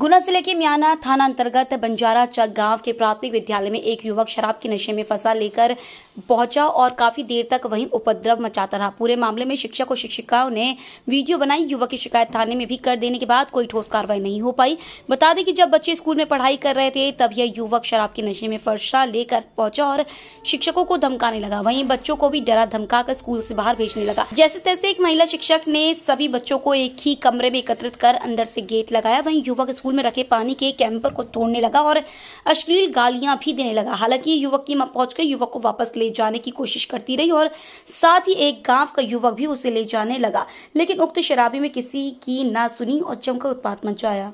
गुना जिले के म्याना थाना अंतर्गत बंजारा चक गांव के प्राथमिक विद्यालय में एक युवक शराब के नशे में फंसा लेकर पहुंचा और काफी देर तक वहीं उपद्रव मचाता रहा पूरे मामले में शिक्षक और शिक्षिकाओं ने वीडियो बनाई युवक की शिकायत थाने में भी कर देने के बाद कोई ठोस कार्रवाई नहीं हो पाई बता दें कि जब बच्चे स्कूल में पढ़ाई कर रहे थे तब यह युवक शराब के नशे में फर्शा लेकर पहुंचा और शिक्षकों को धमकाने लगा वहीं बच्चों को भी डरा धमकाकर स्कूल से बाहर भेजने लगा जैसे तैसे एक महिला शिक्षक ने सभी बच्चों को एक ही कमरे में एकत्रित कर अंदर से गेट लगाया वहीं युवक स्कूल स्कूल में रखे पानी के कैंपर को तोड़ने लगा और अश्लील गालियां भी देने लगा हालांकि युवक की मां पहुंचकर युवक को वापस ले जाने की कोशिश करती रही और साथ ही एक गांव का युवक भी उसे ले जाने लगा लेकिन उक्त शराबी में किसी की ना सुनी और जमकर उत्पात मचाया